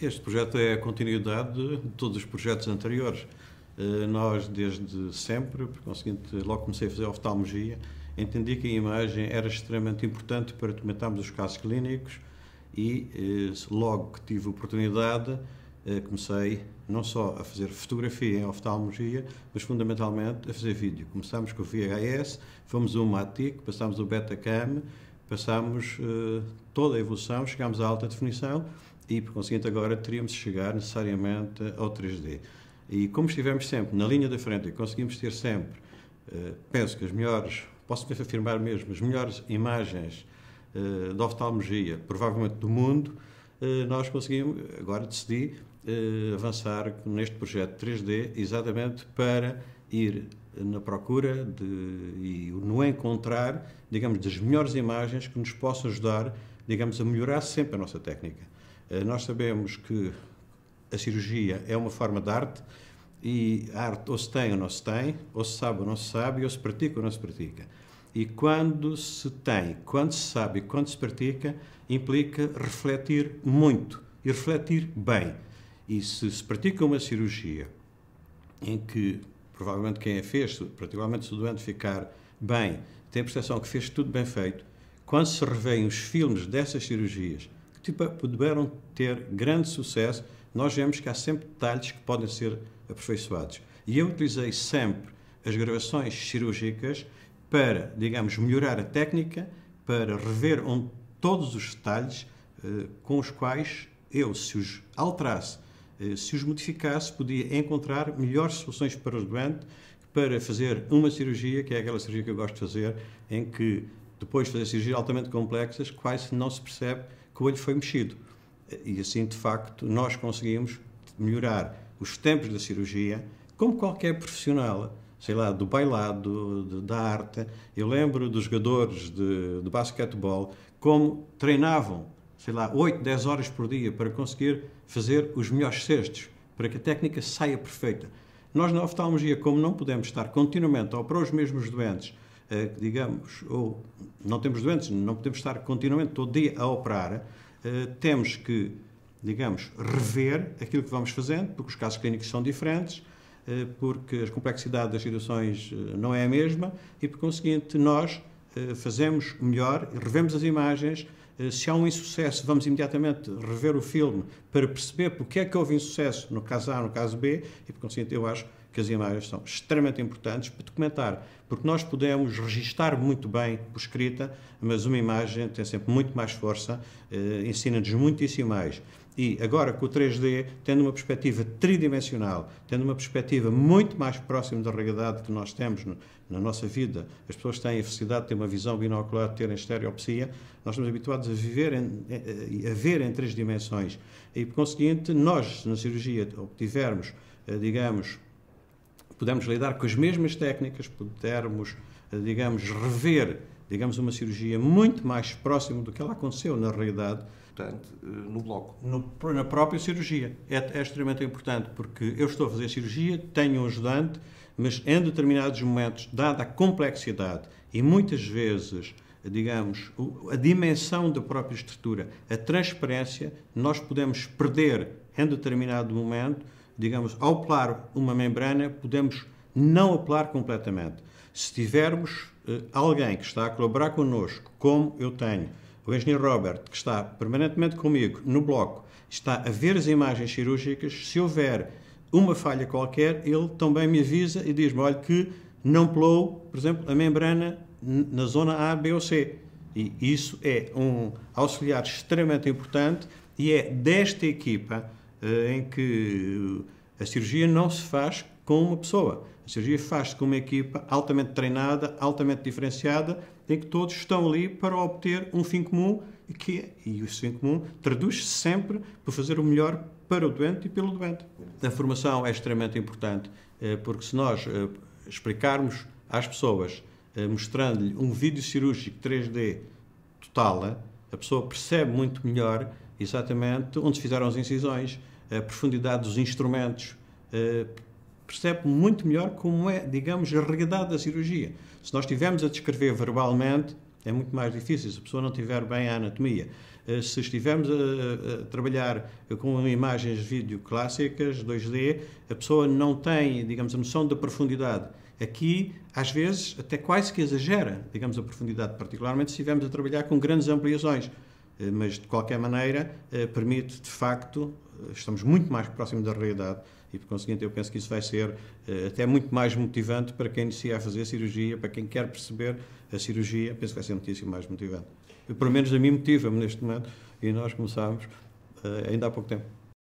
Este projeto é a continuidade de todos os projetos anteriores. Eh, nós, desde sempre, por conseguinte, logo comecei a fazer oftalmologia, entendi que a imagem era extremamente importante para documentarmos os casos clínicos e, eh, logo que tive oportunidade, eh, comecei não só a fazer fotografia em oftalmologia, mas fundamentalmente a fazer vídeo. Começámos com o VHS, fomos ao Matic, passámos o Betacam, passámos toda a evolução, chegámos à alta definição e, por conseguinte, agora teríamos de chegar necessariamente ao 3D. E como estivemos sempre na linha da frente e conseguimos ter sempre, eh, penso que as melhores, posso mesmo afirmar mesmo, as melhores imagens eh, da oftalmologia, provavelmente do mundo, eh, nós conseguimos, agora decidi, avançar neste projeto 3D exatamente para ir na procura de, e no encontrar, digamos, das melhores imagens que nos possam ajudar, digamos, a melhorar sempre a nossa técnica. Eh, nós sabemos que a cirurgia é uma forma de arte e a arte ou se tem ou não se tem, ou se sabe ou não se sabe, ou se pratica ou não se pratica. E quando se tem, quando se sabe e quando se pratica, implica refletir muito e refletir bem. E se se pratica uma cirurgia em que, provavelmente, quem a fez, particularmente se o doente ficar bem, tem a percepção que fez tudo bem feito, quando se revêem os filmes dessas cirurgias puderam ter grande sucesso, nós vemos que há sempre detalhes que podem ser aperfeiçoados. E eu utilizei sempre as gravações cirúrgicas para, digamos, melhorar a técnica, para rever onde todos os detalhes eh, com os quais eu, se os alterasse, eh, se os modificasse, podia encontrar melhores soluções para o doente para fazer uma cirurgia, que é aquela cirurgia que eu gosto de fazer, em que depois de fazer cirurgias altamente complexas, quase não se percebe que o olho foi mexido. E assim, de facto, nós conseguimos melhorar os tempos da cirurgia, como qualquer profissional, sei lá, do bailado, da arte. Eu lembro dos jogadores de, de basquetebol como treinavam, sei lá, 8, 10 horas por dia para conseguir fazer os melhores cestos, para que a técnica saia perfeita. Nós na oftalmologia, como não podemos estar continuamente ou para os mesmos doentes digamos, ou não temos doentes, não podemos estar continuamente todo dia a operar, eh, temos que, digamos, rever aquilo que vamos fazendo, porque os casos clínicos são diferentes, eh, porque a complexidade das situações eh, não é a mesma e, por conseguinte, nós fazemos melhor, revemos as imagens. Se há um insucesso, vamos imediatamente rever o filme para perceber porque é que houve insucesso no caso A, no caso B, e, por conseguinte, eu acho as imagens são extremamente importantes para documentar, porque nós podemos registar muito bem por escrita, mas uma imagem tem sempre muito mais força, eh, ensina-nos muitíssimo mais. E agora com o 3D, tendo uma perspectiva tridimensional, tendo uma perspectiva muito mais próxima da realidade que nós temos no, na nossa vida, as pessoas têm a felicidade de ter uma visão binocular, de terem estereopsia, nós estamos habituados a viver, em, eh, a ver em três dimensões. E por conseguinte, nós, na cirurgia, obtivermos, eh, digamos, pudermos lidar com as mesmas técnicas, pudermos, eh, digamos, rever, digamos, uma cirurgia muito mais próxima do que ela aconteceu na realidade. Portanto, eh, no bloco. No, na própria cirurgia. É, é extremamente importante, porque eu estou a fazer cirurgia, tenho um ajudante, mas em determinados momentos, dada a complexidade e muitas vezes digamos, a dimensão da própria estrutura, a transparência, nós podemos perder em determinado momento digamos, ao pelar uma membrana, podemos não apelar completamente. Se tivermos eh, alguém que está a colaborar connosco, como eu tenho, o engenheiro Robert, que está permanentemente comigo no bloco, está a ver as imagens cirúrgicas, se houver uma falha qualquer, ele também me avisa e diz-me, olha, que não pelou, por exemplo, a membrana na zona A, B ou C. E isso é um auxiliar extremamente importante e é desta equipa eh, em que a cirurgia não se faz com uma pessoa. A cirurgia faz-se com uma equipa altamente treinada, altamente diferenciada, em que todos estão ali para obter um fim comum, que é, e esse fim comum traduz-se sempre por fazer o melhor para o doente e pelo doente. A formação é extremamente importante, eh, porque se nós eh, explicarmos às pessoas, mostrando-lhe um vídeo cirúrgico 3D total, a pessoa percebe muito melhor exatamente onde se fizeram as incisões, a profundidade dos instrumentos. Eh, Percebe muito melhor como é, digamos, a realidade da cirurgia. Se nós estivermos a descrever verbalmente, é muito mais difícil se a pessoa não tiver bem a anatomia. Eh, se estivermos a, trabalhar com imagens de vídeo clássicas, 2D, a pessoa não tem, digamos, a noção da profundidade. Aqui, às vezes, até quase que exagera, digamos, a profundidade, particularmente se estivermos a trabalhar com grandes ampliações. Eh, mas de qualquer maneira eh, permite de facto, eh, estamos muito mais próximos da realidade e por conseguinte eu penso que isso vai ser até muito mais motivante para quem inicia a fazer a cirurgia, para quem quer perceber a cirurgia, penso que vai ser muitíssimo mais motivante. Pelo menos a mim motiva-me neste momento e nós começámos ainda há pouco tempo.